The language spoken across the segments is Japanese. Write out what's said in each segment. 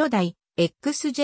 初代 XJSHE ジ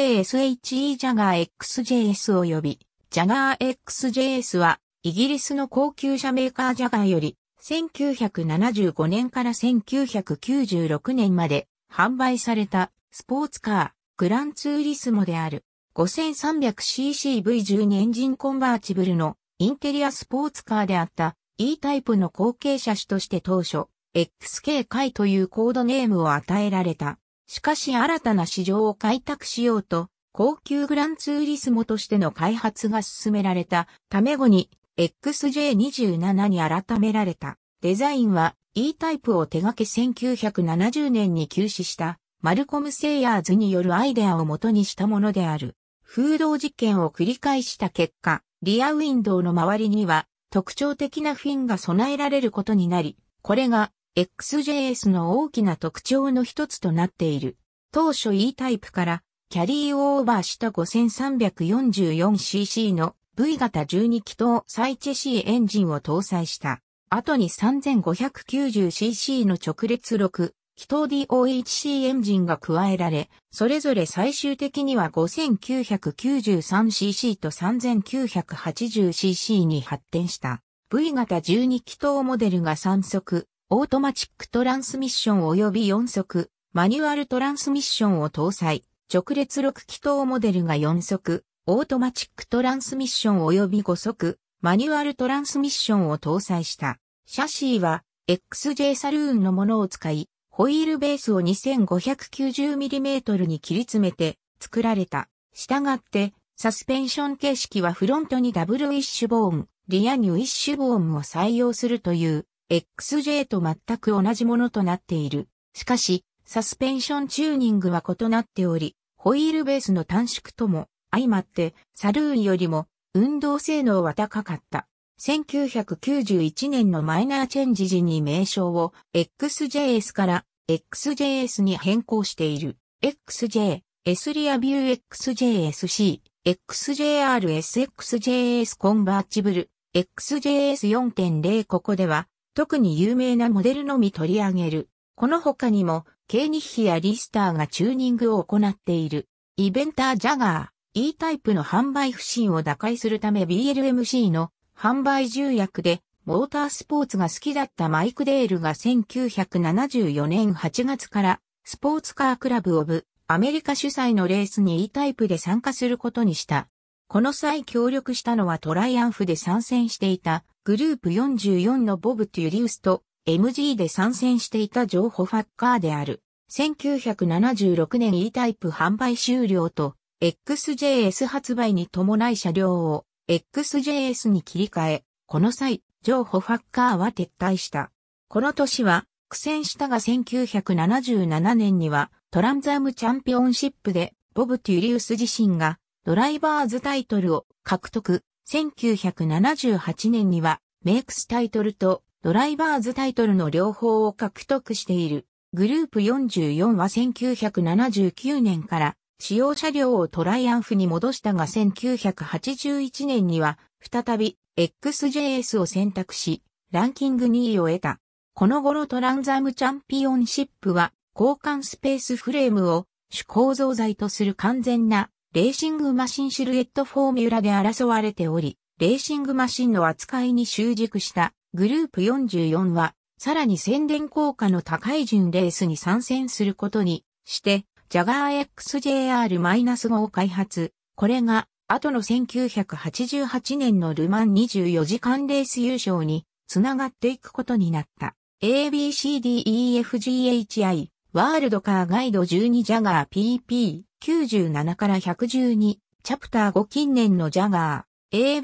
ャガー XJS 及びジャガー XJS はイギリスの高級車メーカージャガーより1975年から1996年まで販売されたスポーツカーグランツーリスモである 5300ccV12 エンジンコンバーチブルのインテリアスポーツカーであった E タイプの後継車種として当初 XK 回というコードネームを与えられた。しかし新たな市場を開拓しようと、高級グランツーリスモとしての開発が進められたため後に XJ27 に改められた。デザインは E タイプを手掛け1970年に休止したマルコム・セイヤーズによるアイデアを元にしたものである。風洞実験を繰り返した結果、リアウィンドウの周りには特徴的なフィンが備えられることになり、これが XJS の大きな特徴の一つとなっている。当初 E タイプからキャリーオーバーした 5344cc の V 型12気筒再チェシーエンジンを搭載した。後に 3590cc の直列6気筒 DOHC エンジンが加えられ、それぞれ最終的には 5993cc と 3980cc に発展した。V 型12気筒モデルが3速、オートマチックトランスミッション及び4速、マニュアルトランスミッションを搭載、直列6気筒モデルが4速、オートマチックトランスミッション及び5速、マニュアルトランスミッションを搭載した。シャシーは XJ サルーンのものを使い、ホイールベースを 2590mm に切り詰めて作られた。従って、サスペンション形式はフロントにダブルウィッシュボーン、リアにウィッシュボーンを採用するという XJ と全く同じものとなっている。しかし、サスペンションチューニングは異なっており、ホイールベースの短縮とも相まって、サルーンよりも運動性能は高かった。1991年のマイナーチェンジ時に名称を XJS から XJS に変更している。XJ、S リアビュー XJSC、XJRS、XJS コンバーチブル、XJS4.0 ここでは特に有名なモデルのみ取り上げる。この他にも、ケーニッヒやリスターがチューニングを行っている。イベンター・ジャガー、E タイプの販売不振を打開するため BLMC の販売重役で、モータースポーツが好きだったマイク・デールが1974年8月から、スポーツカークラブ・オブ・アメリカ主催のレースに E タイプで参加することにした。この際協力したのはトライアンフで参戦していたグループ44のボブ・トゥリウスと MG で参戦していたジョー・ホファッカーである。1976年 E タイプ販売終了と XJS 発売に伴い車両を XJS に切り替え、この際、ジョー・ホファッカーは撤退した。この年は苦戦したが1977年にはトランザムチャンピオンシップでボブ・トゥリウス自身がドライバーズタイトルを獲得。1978年にはメイクスタイトルとドライバーズタイトルの両方を獲得している。グループ44は1979年から使用車両をトライアンフに戻したが1981年には再び XJS を選択しランキング2位を得た。この頃トランザムチャンピオンシップは交換スペースフレームを主構造材とする完全なレーシングマシンシルエットフォーミュラで争われており、レーシングマシンの扱いに習熟したグループ44は、さらに宣伝効果の高い準レースに参戦することにして、ジャガー XJR-5 を開発。これが、後の1988年のルマン24時間レース優勝につながっていくことになった。ABCDEFGHI ワールドカーガイド12ジャガー PP 97から112、チャプター5近年のジャガー、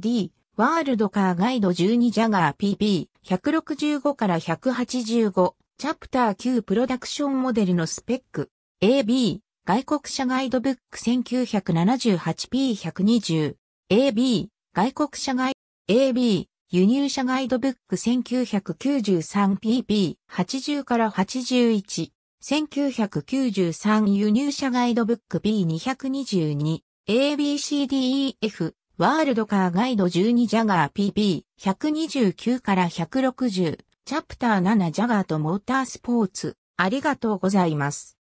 ABCD、ワールドカーガイド12ジャガー PP、165から185、チャプター9プロダクションモデルのスペック、AB、外国車ガイドブック 1978P120、AB、外国車ガイド、AB、輸入車ガイドブック 1993PP80 から81 1993輸入車ガイドブック B222、ABCDEF、ワールドカーガイド12ジャガー PB129 から160、チャプター7ジャガーとモータースポーツ、ありがとうございます。